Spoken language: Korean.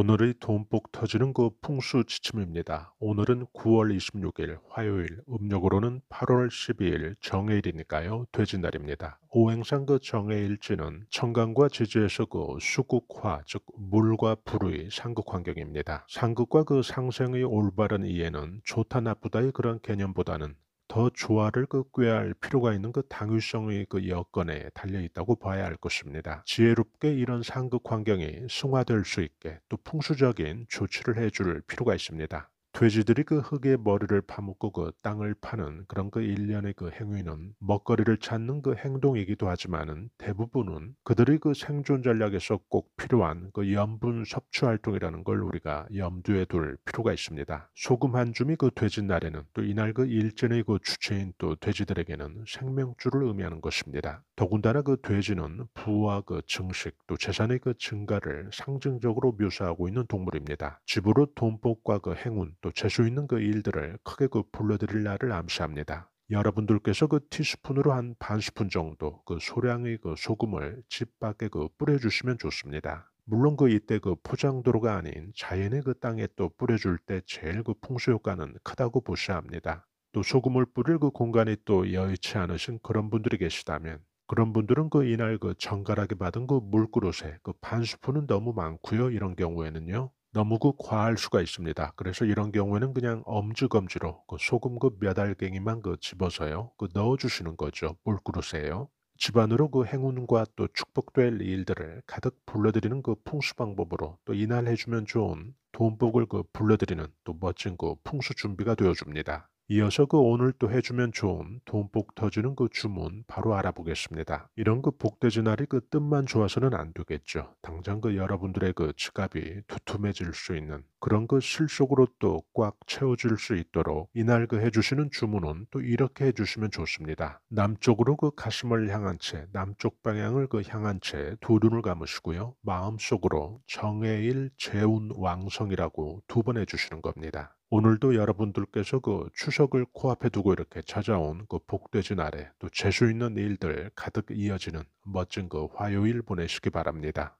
오늘의 돈복 터지는 그 풍수 지침입니다. 오늘은 9월 26일 화요일, 음력으로는 8월 12일 정해일이니까요. 돼지날입니다. 오행상 그 정해일지는 청강과 지지에서 그 수국화, 즉 물과 불의 상극 환경입니다. 상극과 그 상생의 올바른 이해는 좋다 나쁘다의 그런 개념보다는 더 조화를 그 꾀할 필요가 있는 그 당위성의 그 여건에 달려 있다고 봐야 할 것입니다. 지혜롭게 이런 상극 환경이 승화될 수 있게 또 풍수적인 조치를 해줄 필요가 있습니다. 돼지들이 그 흙에 머리를 파묻고 그 땅을 파는 그런 그 일련의 그 행위는 먹거리를 찾는 그 행동이기도 하지만은 대부분은 그들의 그 생존 전략에서 꼭 필요한 그 염분 섭취 활동이라는 걸 우리가 염두에 둘 필요가 있습니다. 소금 한 줌이 그 돼지 날에는 또 이날 그일전의그 그 주체인 또 돼지들에게는 생명줄을 의미하는 것입니다. 더군다나 그 돼지는 부와 그 증식 또 재산의 그 증가를 상징적으로 묘사하고 있는 동물입니다. 집으로 돈복과 그 행운 또또 재수 있는 그 일들을 크게 그 불러드릴 날을 암시합니다. 여러분들께서 그 티스푼으로 한반 스푼 정도 그 소량의 그 소금을 집 밖에 그 뿌려주시면 좋습니다. 물론 그 이때 그 포장도로가 아닌 자연의 그 땅에 또 뿌려줄 때 제일 그 풍수 효과는 크다고 보시합니다. 또 소금을 뿌릴 그 공간이 또 여의치 않으신 그런 분들이 계시다면 그런 분들은 그 이날 그 정갈하게 받은 그 물그릇에 그반 스푼은 너무 많고요. 이런 경우에는요. 너무 과할 수가 있습니다. 그래서 이런 경우에는 그냥 엄지검지로 그소금그 몇 알갱이만 그 집어서요. 그 넣어주시는 거죠. 물그릇에요. 집안으로 그 행운과 또 축복될 일들을 가득 불러드리는 그 풍수 방법으로 또 이날해주면 좋은 돈복을 그 불러드리는 또 멋진 그 풍수 준비가 되어줍니다. 이어서 그 오늘 또 해주면 좋은 돈복 터지는 그 주문 바로 알아보겠습니다. 이런 그 복되지 날이 그 뜻만 좋아서는 안 되겠죠. 당장 그 여러분들의 그 지갑이 두툼해질 수 있는 그런 그 실속으로 또 꽉 채워질 수 있도록 이날 그 해주시는 주문은 또 이렇게 해주시면 좋습니다. 남쪽으로 그 가슴을 향한 채 남쪽 방향을 그 향한 채 두 눈을 감으시고요. 마음속으로 정해일 재운 왕성이라고 두 번 해주시는 겁니다. 오늘도 여러분들께서 그 추석을 코앞에 두고 이렇게 찾아온 그 복되진 아래 또 재수 있는 일들 가득 이어지는 멋진 그 화요일 보내시기 바랍니다.